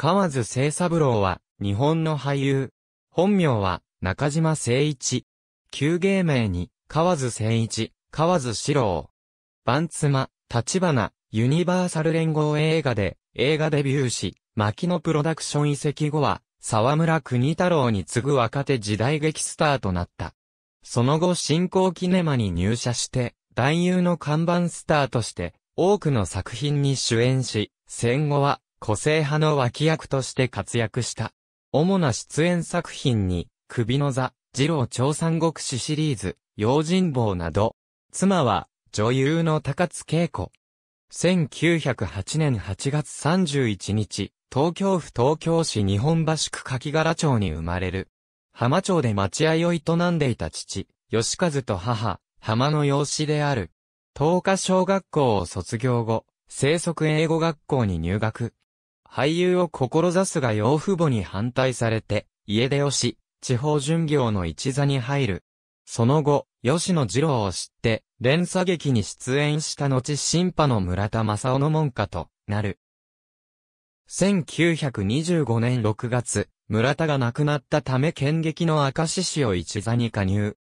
河津清三郎は、日本の俳優。本名は、中島誠一。旧芸名に、河津誠一、河津四郎。番妻、立花、ユニバーサル連合映画で、映画デビューし、牧野プロダクション移籍後は、沢村国太郎に次ぐ若手時代劇スターとなった。その後新興キネマに入社して、男優の看板スターとして、多くの作品に主演し、戦後は個性派の脇役として活躍した。主な出演作品に、首の座、二郎長三国志シリーズ、用心棒など、妻は、女優の高津恵子。1908年8月31日、東京府東京市日本橋区柿柄町に生まれる。浜町で待合を営んでいた父、吉和と母、浜の養子である。東華小学校を卒業後、生息英語学校に入学。俳優を志すが養父母に反対されて、家出をし、地方巡業の一座に入る。その後、吉野二郎を知って、連鎖劇に出演した後新派の村田正夫の門下となる。1925年6月、村田が亡くなったため剣劇の赤獅子を一座に加入。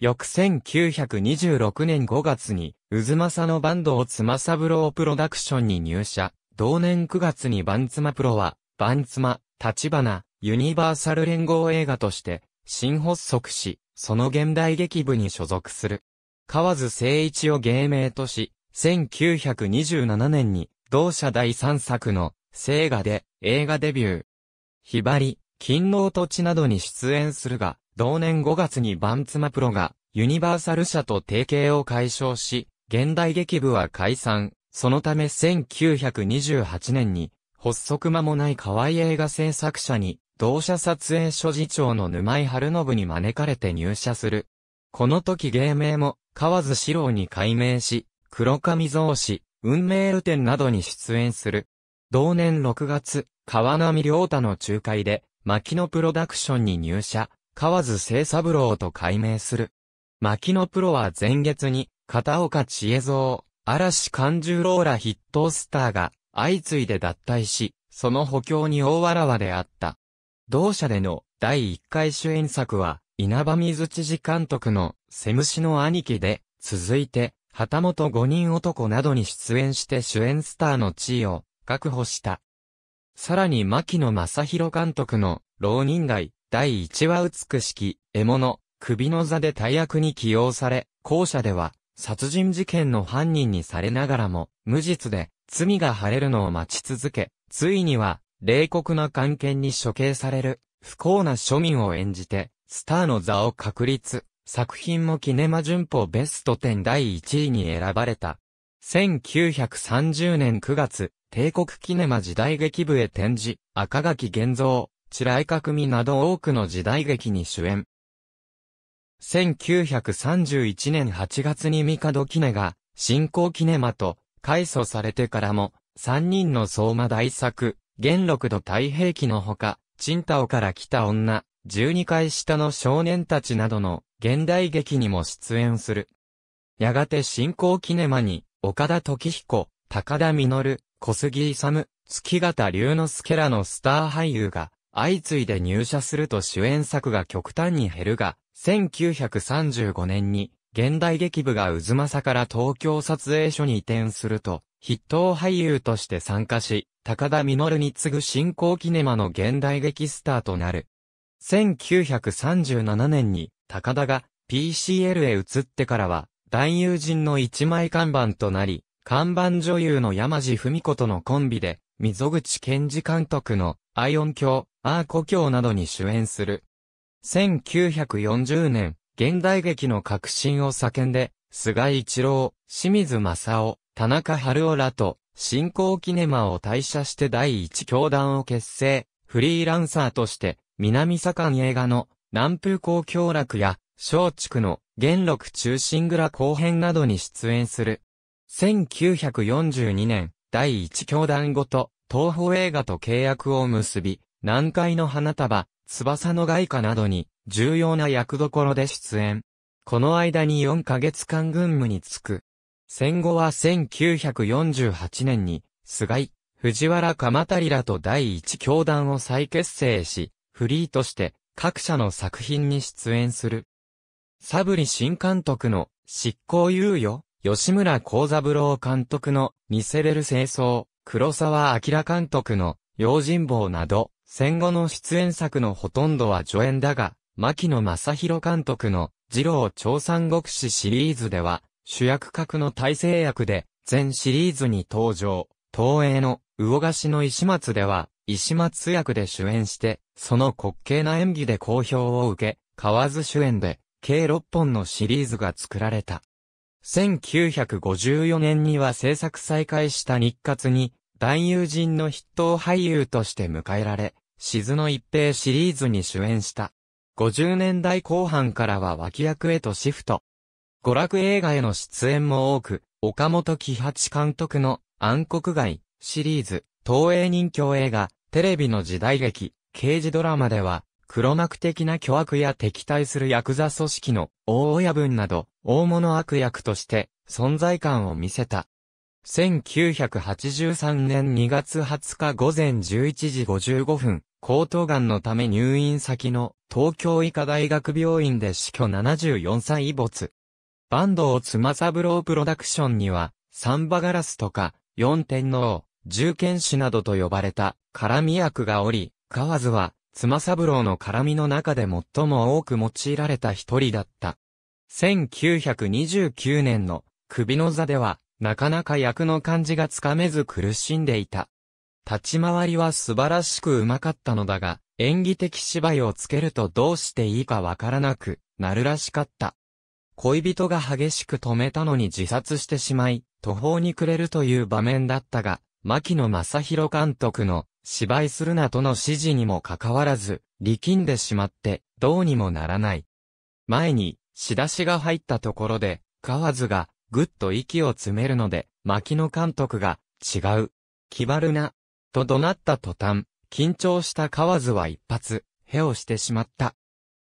翌1926年5月に、渦政のバンドを妻三郎プロダクションに入社。同年9月にバンツマプロは、バンツマ、立花、ユニバーサル連合映画として、新発足し、その現代劇部に所属する。河津誠一を芸名とし、1927年に、同社第3作の、聖画で、映画デビュー。ひばり、勤労土地などに出演するが、同年5月にバンツマプロが、ユニバーサル社と提携を解消し、現代劇部は解散、そのため1928年に、発足間もない河合映画制作者に、同社撮影所次長の沼井春信に招かれて入社する。この時芸名も、河津四郎に改名し、黒髪造紙、運命ル展などに出演する。同年6月、川波良太の仲介で、牧野プロダクションに入社、河津清三郎と改名する。牧野プロは前月に、片岡千恵蔵、嵐勘十郎ら筆頭スターが相次いで脱退し、その補強に大わらわであった。同社での第1回主演作は、稲葉水知事監督のセムシの兄貴で、続いて、旗本五人男などに出演して主演スターの地位を確保した。さらに牧野正宏監督の浪人街第1話美しき獲物首の座で大役に起用され、後者では殺人事件の犯人にされながらも、無実で、罪が晴れるのを待ち続け、ついには、冷酷な関係に処刑される、不幸な庶民を演じて、スターの座を確立、作品もキネマ旬報ベスト10第1位に選ばれた。1930年9月、帝国キネマ時代劇部へ展示、赤垣玄三、白雷角命など多くの時代劇に主演。1931年8月に三キネが、新興キネマと、改組されてからも、三人の相馬大作、元禄度太平記のほか、賃太タから来た女、12回下の少年たちなどの現代劇にも出演する。やがて新興キネマに、岡田時彦、高田実、小杉勇、月形龍之介らのスター俳優が、相次いで入社すると主演作が極端に減るが、1935年に、現代劇部が渦政から東京撮影所に移転すると、筆頭俳優として参加し、高田実に次ぐ新興キネマの現代劇スターとなる。1937年に、高田が PCL へ移ってからは、男優陣の一枚看板となり、看板女優の山地文子とのコンビで、溝口健二監督の、アイオン卿、アー故郷などに主演する。1940年、現代劇の革新を叫んで、菅一郎、清水正夫、田中春夫らと、新興キネマを退社して第一教団を結成、フリーランサーとして、南左官映画の南風公共楽や、松竹の元禄中心蔵後編などに出演する。1942年、第一教団ごと、東宝映画と契約を結び、南海の花束、翼の外貨などに重要な役どころで出演。この間に4ヶ月間軍務に就く。戦後は1948年に、菅井、藤原鎌足らと第一教団を再結成し、フリーとして各社の作品に出演する。サブリ新監督の執行猶予、吉村幸三郎監督の見せれる清掃、黒沢明監督の用心棒など、戦後の出演作のほとんどは助演だが、牧野正宏監督の、二郎長三国志シリーズでは、主役格の大成役で、全シリーズに登場。東映の、魚菓子の石松では、石松役で主演して、その滑稽な演技で好評を受け、河津主演で、計6本のシリーズが作られた。1954年には制作再開した日活に、男優陣の筆頭俳優として迎えられ、静の一平シリーズに主演した。50年代後半からは脇役へとシフト。娯楽映画への出演も多く、岡本喜八監督の暗黒街シリーズ、東映人形映画、テレビの時代劇、刑事ドラマでは、黒幕的な巨悪や敵対するヤクザ組織の大親分など、大物悪役として存在感を見せた。1983年2月20日午前11時55分、喉頭がんのため入院先の東京医科大学病院で死去74歳没。バンドをつまさぶろうプロダクションには、サンバガラスとか、四天王、重剣士などと呼ばれた、絡み役がおり、河津は、つまさぶろうの絡みの中で最も多く用いられた一人だった。1929年の、首の座では、なかなか役の感じがつかめず苦しんでいた。立ち回りは素晴らしくうまかったのだが、演技的芝居をつけるとどうしていいかわからなくなるらしかった。恋人が激しく止めたのに自殺してしまい、途方に暮れるという場面だったが、牧野正宏監督の芝居するなとの指示にもかかわらず、力んでしまって、どうにもならない。前に、仕出しが入ったところで、河津が、ぐっと息を詰めるので、牧野監督が、違う、気張るな、と怒鳴った途端、緊張した河津は一発、へをしてしまった。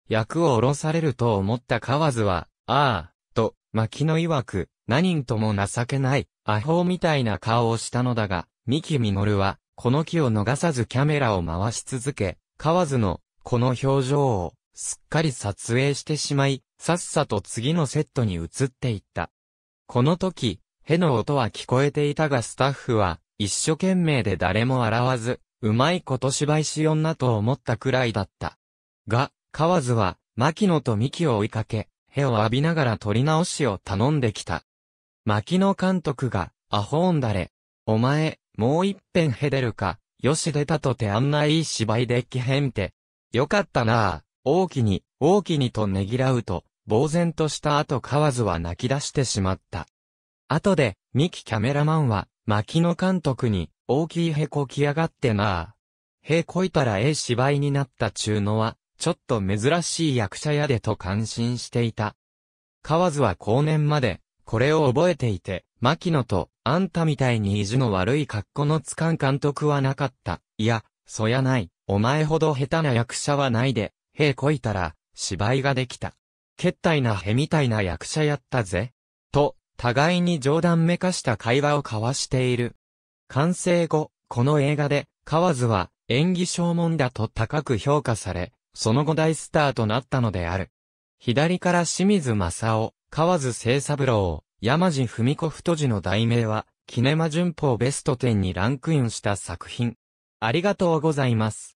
役を下ろされると思った河津は、ああ、と、牧野曰く、何とも情けない、アホみたいな顔をしたのだが、三木実は、この木を逃さずキャメラを回し続け、河津の、この表情を、すっかり撮影してしまい、さっさと次のセットに移っていった。この時、への音は聞こえていたがスタッフは、一生懸命で誰も洗わず、うまいこと芝居しよんなと思ったくらいだった。が、河津は、牧野と三木を追いかけ、へを浴びながら取り直しを頼んできた。牧野監督が、アホーンだれ。お前、もう一遍へ出るか、よし出たとてあんないい芝居できへんて。よかったなあ、大きに、大きにとねぎらうと、呆然とした後河津は泣き出してしまった。後で、ミキキャメラマンは、牧野監督に、大きいへこきやがってなあ。へこいたらええ芝居になった中のは、ちょっと珍しい役者やでと感心していた。河津は後年まで、これを覚えていて、牧野と、あんたみたいに意地の悪い格好のつかん監督はなかった。いや、そやない。お前ほど下手な役者はないで、へこいたら、芝居ができた。けったいなへみたいな役者やったぜ。と、互いに冗談めかした会話を交わしている。完成後、この映画で、河津は演技証文だと高く評価され、その後大スターとなったのである。左から清水正夫、河津清三郎、山地文子太字の題名は、キネマ旬報ベスト10にランクインした作品。ありがとうございます。